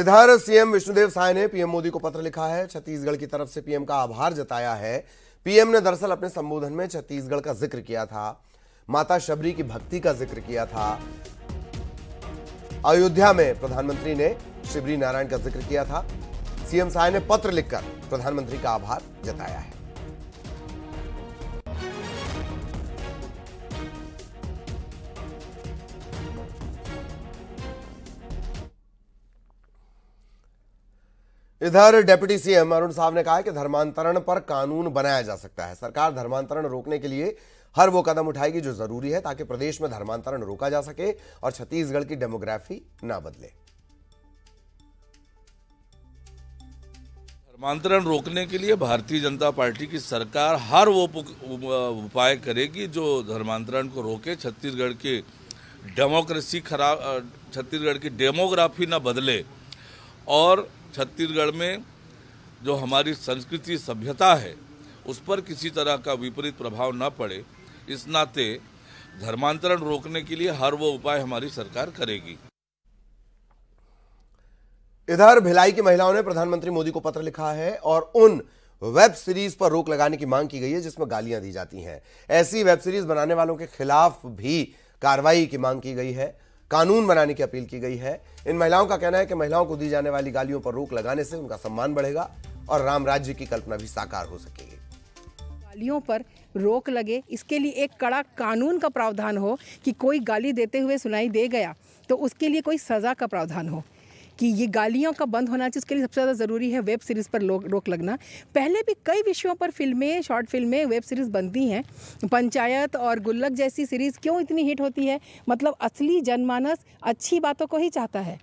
इधर सीएम विष्णुदेव साय ने पीएम मोदी को पत्र लिखा है छत्तीसगढ़ की तरफ से पीएम का आभार जताया है पीएम ने दरअसल अपने संबोधन में छत्तीसगढ़ का जिक्र किया था माता शबरी की भक्ति का जिक्र किया था अयोध्या में प्रधानमंत्री ने शिवरी नारायण का जिक्र किया था सीएम साय ने पत्र लिखकर प्रधानमंत्री का आभार जताया है इधर डेप्यूटी सीएम अरुण साहब ने कहा है कि धर्मांतरण पर कानून बनाया जा सकता है सरकार धर्मांतरण रोकने के लिए हर वो कदम उठाएगी जो जरूरी है ताकि प्रदेश में धर्मांतरण रोका जा सके और छत्तीसगढ़ की डेमोग्राफी ना बदले धर्मांतरण रोकने के लिए भारतीय जनता पार्टी की सरकार हर वो उपाय करेगी जो धर्मांतरण को रोके छत्तीसगढ़ की डेमोक्रेसी खराब छत्तीसगढ़ की डेमोग्राफी ना बदले और छत्तीसगढ़ में जो हमारी संस्कृति सभ्यता है उस पर किसी तरह का विपरीत प्रभाव न पड़े इस नाते धर्मांतरण रोकने के लिए हर वो उपाय हमारी सरकार करेगी इधर भिलाई की महिलाओं ने प्रधानमंत्री मोदी को पत्र लिखा है और उन वेब सीरीज पर रोक लगाने की मांग की गई है जिसमें गालियां दी जाती हैं ऐसी वेब सीरीज बनाने वालों के खिलाफ भी कार्रवाई की मांग की गई है कानून बनाने की अपील की गई है इन महिलाओं का कहना है कि महिलाओं को दी जाने वाली गालियों पर रोक लगाने से उनका सम्मान बढ़ेगा और राम राज्य की कल्पना भी साकार हो सकेगी गालियों पर रोक लगे इसके लिए एक कड़ा कानून का प्रावधान हो कि कोई गाली देते हुए सुनाई दे गया तो उसके लिए कोई सज़ा का प्रावधान हो कि ये गालियों का बंद होना चाहिए उसके लिए सबसे ज़्यादा ज़रूरी है वेब सीरीज़ पर रोक लगना पहले भी कई विषयों पर फिल्में शॉर्ट फिल्में वेब सीरीज़ बनती हैं पंचायत और गुल्लक जैसी सीरीज़ क्यों इतनी हिट होती है मतलब असली जनमानस अच्छी बातों को ही चाहता है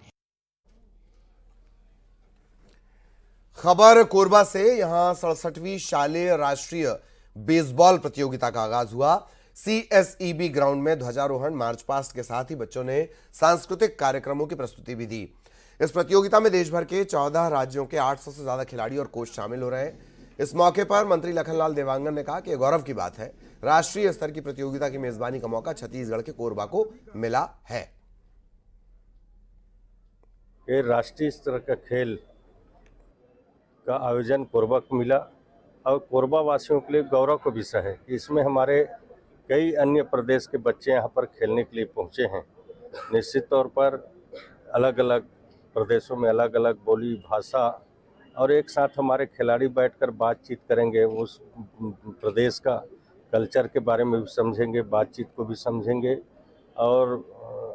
खबर कोरबा से यहां सड़सठवीं शालेय राष्ट्रीय बेसबॉल प्रतियोगिता का आगाज हुआ सीएसईबी e ग्राउंड में ध्वजारोहण मार्च पास्ट के साथ ही बच्चों ने सांस्कृतिक कार्यक्रमों की प्रस्तुति भी दी इस प्रतियोगिता में देश भर के 14 राज्यों के 800 से ज्यादा खिलाड़ी और कोच शामिल हो रहे हैं इस मौके पर मंत्री लखनलाल देवांगन ने कहा कि गौरव की बात है राष्ट्रीय स्तर की प्रतियोगिता की मेजबानी का मौका छत्तीसगढ़ के कोरबा को मिला है राष्ट्रीय स्तर का खेल का आयोजन कोरबा को मिला और कोरबा वासियों के लिए गौरव का विषय है कि इसमें हमारे कई अन्य प्रदेश के बच्चे यहाँ पर खेलने के लिए पहुँचे हैं निश्चित तौर पर अलग अलग प्रदेशों में अलग अलग बोली भाषा और एक साथ हमारे खिलाड़ी बैठकर बातचीत करेंगे उस प्रदेश का कल्चर के बारे में भी समझेंगे बातचीत को भी समझेंगे और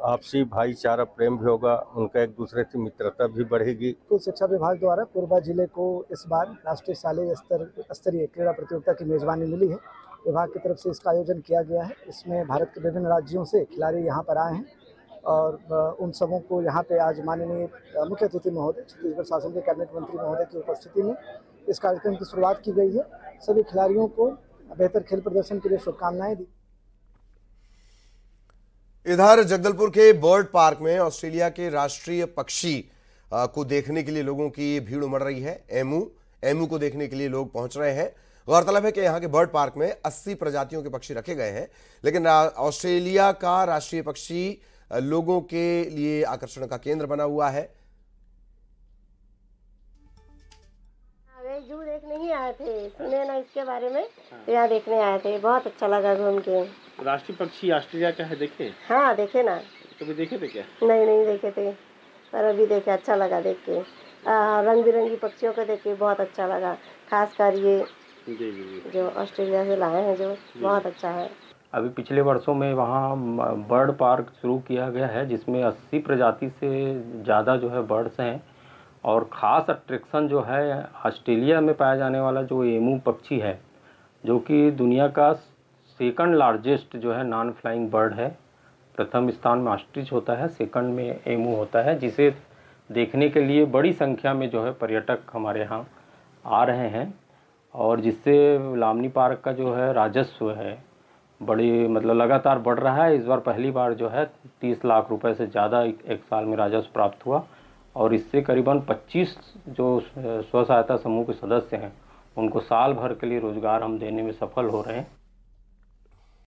आपसी भाईचारा प्रेम भी होगा उनका एक दूसरे से मित्रता भी बढ़ेगी स्कूल शिक्षा विभाग द्वारा कोरबा जिले को इस बार राष्ट्रीय शालेय स्तर स्तरीय क्रीड़ा प्रतियोगिता की मेजबानी मिली है विभाग की तरफ से इसका आयोजन किया गया है इसमें भारत के विभिन्न राज्यों से खिलाड़ी यहाँ पर आए हैं और उन सबों को यहाँ पे आज माननीय मुख्य अतिथि महोदय छत्तीसगढ़ शासन के कैबिनेट मंत्री महोदय की उपस्थिति में इस कार्यक्रम की शुरुआत की गई है सभी खिलाड़ियों को बेहतर खेल प्रदर्शन के लिए शुभकामनाएं दी इधर जगदलपुर के बर्ड पार्क में ऑस्ट्रेलिया के राष्ट्रीय पक्षी को देखने के लिए लोगों की भीड़ उमड़ रही है एमू एमू को देखने के लिए लोग पहुंच रहे हैं गौरतलब है कि यहाँ के बर्ड पार्क में 80 प्रजातियों के पक्षी रखे गए हैं लेकिन ऑस्ट्रेलिया का राष्ट्रीय पक्षी लोगों के लिए आकर्षण का केंद्र बना हुआ है जू देखने ही आए थे सुने ना इसके बारे में तो यहाँ देखने आए थे बहुत अच्छा लगा घूम के राष्ट्रीय पक्षी ऑस्ट्रेलिया का है देखे हाँ देखे ना कभी तो देखे थे क्या नहीं नहीं देखे थे पर अभी देखे अच्छा लगा देख के रंग बिरंगी पक्षियों को देख के बहुत अच्छा लगा खासकर ये जो ऑस्ट्रेलिया से लाए हैं जो बहुत अच्छा है अभी पिछले वर्षों में वहाँ बर्ड पार्क शुरू किया गया है जिसमें 80 प्रजाति से ज़्यादा जो है बर्ड्स हैं और ख़ास अट्रैक्शन जो है ऑस्ट्रेलिया में पाया जाने वाला जो एमू पक्षी है जो कि दुनिया का सेकंड लार्जेस्ट जो है नॉन फ्लाइंग बर्ड है प्रथम स्थान में ऑस्ट्रिच होता है सेकंड में एमू होता है जिसे देखने के लिए बड़ी संख्या में जो है पर्यटक हमारे यहाँ आ रहे हैं और जिससे लामनी पार्क का जो है राजस्व है बड़ी मतलब लगातार बढ़ रहा है इस बार पहली बार जो है तीस लाख रुपए से ज़्यादा एक साल में राजस्व प्राप्त हुआ और इससे करीबन पच्चीस जो स्व सहायता समूह के सदस्य हैं उनको साल भर के लिए रोज़गार हम देने में सफल हो रहे हैं